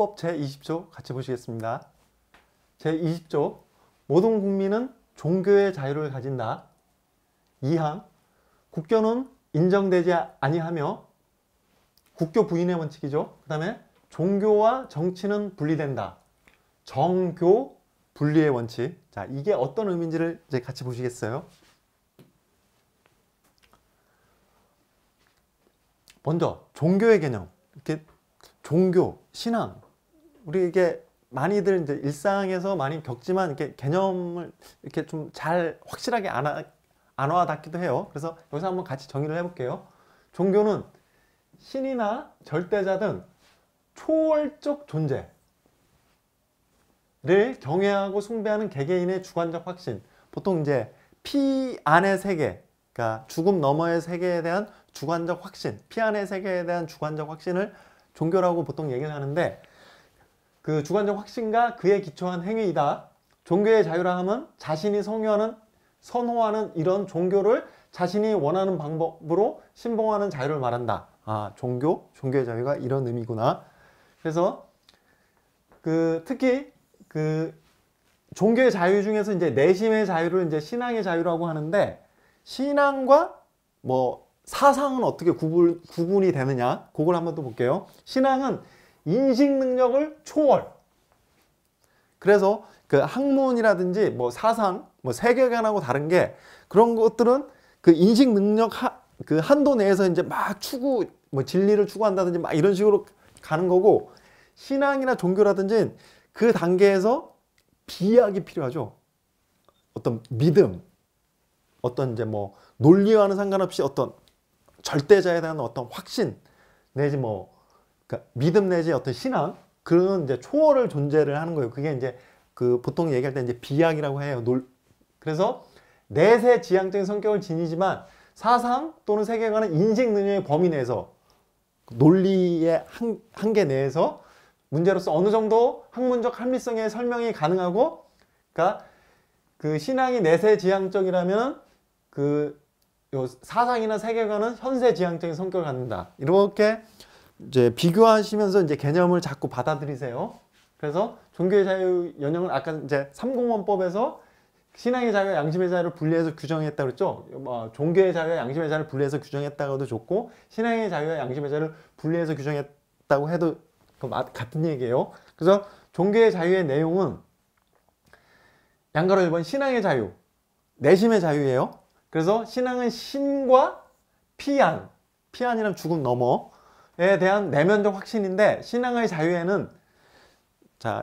헌법 제20조 같이 보시겠습니다. 제20조 모든 국민은 종교의 자유를 가진다. 2항 국교는 인정되지 아니하며 국교 부인의 원칙이죠. 그 다음에 종교와 정치는 분리된다. 정교 분리의 원칙. 자, 이게 어떤 의미인지를 이제 같이 보시겠어요? 먼저 종교의 개념. 이렇게 종교, 신앙 우리에게 많이들 이제 일상에서 많이 겪지만 이렇게 개념을 이렇게 좀 잘 확실하게 안, 와, 안닿기도 해요. 그래서 여기서 한번 같이 정의를 해볼게요. 종교는 신이나 절대자 등 초월적 존재를 경외하고 숭배하는 개개인의 주관적 확신. 보통 이제 피 안의 세계, 그러니까 죽음 너머의 세계에 대한 주관적 확신, 피 안의 세계에 대한 주관적 확신을 종교라고 보통 얘기를 하는데 그 주관적 확신과 그에 기초한 행위이다. 종교의 자유라 함은 자신이 성유하는 선호하는 이런 종교를 자신이 원하는 방법으로 신봉하는 자유를 말한다. 아, 종교, 종교의 자유가 이런 의미구나. 그래서 그 특히 그 종교의 자유 중에서 이제 내심의 자유를 이제 신앙의 자유라고 하는데 신앙과 뭐 사상은 어떻게 구분, 구분이 되느냐 그걸 한번 또 볼게요 신앙은 인식 능력을 초월. 그래서 그 학문이라든지 뭐 사상, 뭐 세계관하고 다른 게 그런 것들은 그 인식 능력 하, 그 한도 내에서 이제 막 추구 뭐 진리를 추구한다든지 막 이런 식으로 가는 거고 신앙이나 종교라든지 그 단계에서 비약이 필요하죠. 어떤 믿음, 어떤 이제 뭐 논리와는 상관없이 어떤 절대자에 대한 어떤 확신 내지 뭐 그러니까 믿음 내지 어떤 신앙 그런 이제 초월을 존재를 하는 거예요. 그게 이제 그 보통 얘기할 때 이제 비약이라고 해요. 놀... 그래서 내세 지향적인 성격을 지니지만 사상 또는 세계관은 인식 능력의 범위 내에서 논리의 한, 한계 내에서 문제로서 어느 정도 학문적 합리성의 설명이 가능하고 그러니까 그 신앙이 내세 지향적이라면 그 요 사상이나 세계관은 현세 지향적인 성격을 갖는다. 이렇게 이제 비교하시면서 이제 개념을 자꾸 받아들이세요. 그래서 종교의 자유 연영은 아까 이제 삼공원법에서 신앙의 자유와 양심의 자유를 분리해서 규정했다 그랬죠. 뭐 종교의 자유와 양심의 자유를 분리해서 규정했다고도 좋고 신앙의 자유와 양심의 자유를 분리해서 규정했다고 해도 그 같은 얘기예요. 그래서 종교의 자유의 내용은 양가로 1번 신앙의 자유, 내심의 자유예요. 그래서 신앙은 신과 피안, 피안이란 죽음 넘어 신앙에 대한 내면적 확신인데 신앙의 자유에는 자,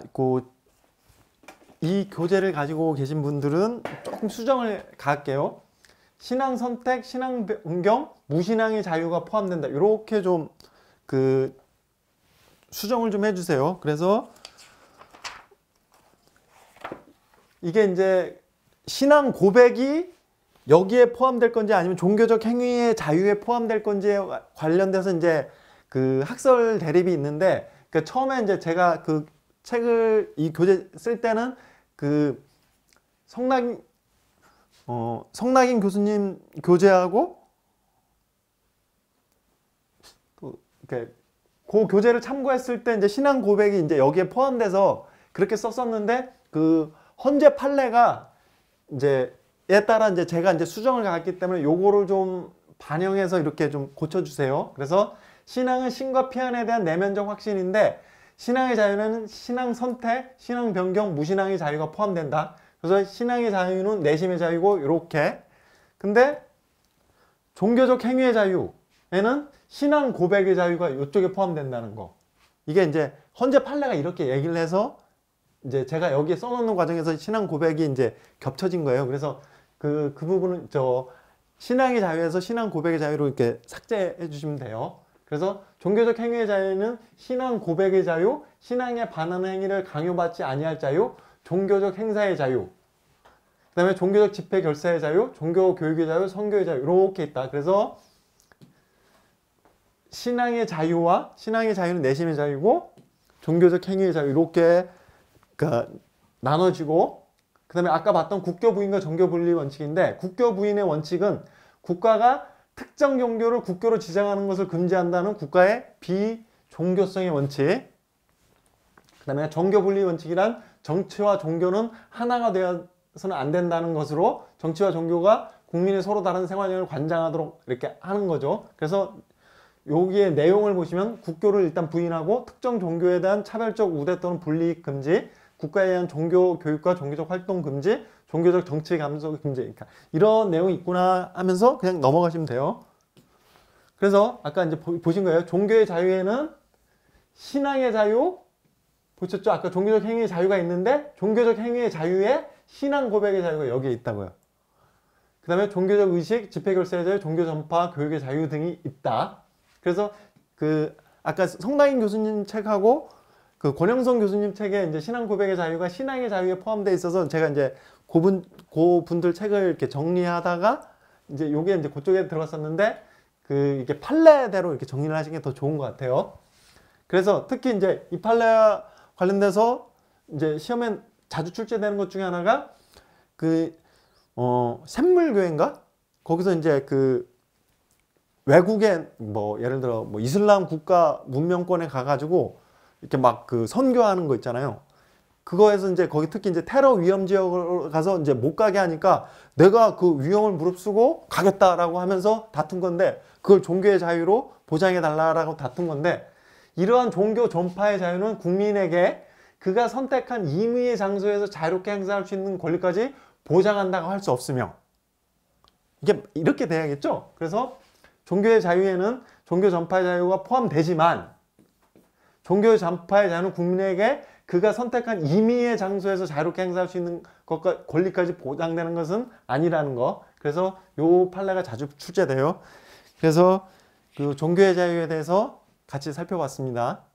이 교재를 가지고 계신 분들은 조금 수정을 갈게요. 신앙 선택, 신앙 변경, 무신앙의 자유가 포함된다. 이렇게 좀 그 수정을 좀 해주세요. 그래서 이게 이제 신앙 고백이 여기에 포함될 건지 아니면 종교적 행위의 자유에 포함될 건지에 관련돼서 이제 그 학설 대립이 있는데 그 처음에 이제 제가 그 책을 이 교재 쓸 때는 그 성낙 어 성낙인 교수님 교재하고 또이그 교재를 참고했을 때 이제 신앙 고백이 이제 여기에 포함돼서 그렇게 썼었는데 그 헌재 판례가 이제 에 따라 이제 제가 이제 수정을 갔기 때문에 요거를 좀 반영해서 이렇게 좀 고쳐주세요. 그래서 신앙은 신과 피안에 대한 내면적 확신인데 신앙의 자유는 신앙 선택, 신앙 변경, 무신앙의 자유가 포함된다. 그래서 신앙의 자유는 내심의 자유고 이렇게 근데 종교적 행위의 자유에는 신앙 고백의 자유가 이쪽에 포함된다는 거 이게 이제 헌재 판례가 이렇게 얘기를 해서 이제 제가 여기에 써놓는 과정에서 신앙 고백이 이제 겹쳐진 거예요 그래서 그, 그 부분은 저 신앙의 자유에서 신앙 고백의 자유로 이렇게 삭제해 주시면 돼요. 그래서 종교적 행위의 자유는 신앙 고백의 자유, 신앙에 반하는 행위를 강요받지 아니할 자유, 종교적 행사의 자유, 그 다음에 종교적 집회 결사의 자유, 종교 교육의 자유, 선교의 자유 이렇게 있다. 그래서 신앙의 자유와 신앙의 자유는 내심의 자유고 종교적 행위의 자유 이렇게 그 나눠지고 그 다음에 아까 봤던 국교부인과 정교분리 원칙인데 국교부인의 원칙은 국가가 특정 종교를 국교로 지정하는 것을 금지한다는 국가의 비종교성의 원칙 그 다음에 정교분리 원칙이란 정치와 종교는 하나가 되어서는 안 된다는 것으로 정치와 종교가 국민의 서로 다른 생활형을 관장하도록 이렇게 하는 거죠 그래서 여기에 내용을 보시면 국교를 일단 부인하고 특정 종교에 대한 차별적 우대 또는 분리 금지 국가에 대한 종교 교육과 종교적 활동 금지, 종교적 정치 감소 금지 그러니까 이런 내용이 있구나 하면서 그냥 넘어가시면 돼요. 그래서 아까 이제 보신 거예요. 종교의 자유에는 신앙의 자유 보셨죠? 아까 종교적 행위의 자유가 있는데 종교적 행위의 자유에 신앙 고백의 자유가 여기에 있다고요. 그 다음에 종교적 의식, 집회결사의 자유, 종교 전파, 교육의 자유 등이 있다. 그래서 그 아까 성당인 교수님 책하고 그 권영성 교수님 책에 이제 신앙 고백의 자유가 신앙의 자유에 포함되어 있어서 제가 이제 고분 고분들 책을 이렇게 정리하다가 이제 요게 이제 그쪽에 들어갔었는데 그 이게 판례대로 이렇게 정리를 하시는 게 더 좋은 것 같아요. 그래서 특히 이제 이 판례 관련돼서 이제 시험에 자주 출제되는 것 중에 하나가 그 어, 샘물교회인가? 거기서 이제 그 외국의 뭐 예를 들어 뭐 이슬람 국가 문명권에 가가지고 이렇게 막 그 선교하는 거 있잖아요. 그거에서 이제 거기 특히 이제 테러 위험 지역을 가서 이제 못 가게 하니까 내가 그 위험을 무릅쓰고 가겠다라고 하면서 다툰 건데 그걸 종교의 자유로 보장해 달라라고 다툰 건데 이러한 종교 전파의 자유는 국민에게 그가 선택한 임의의 장소에서 자유롭게 행사할 수 있는 권리까지 보장한다고 할 수 없으며 이게 이렇게 돼야겠죠? 그래서 종교의 자유에는 종교 전파의 자유가 포함되지만 종교 전파의 자유는 국민에게 그가 선택한 임의의 장소에서 자유롭게 행사할 수 있는 것과 권리까지 보장되는 것은 아니라는 거. 그래서 요 판례가 자주 출제돼요. 그래서 그 종교의 자유에 대해서 같이 살펴봤습니다.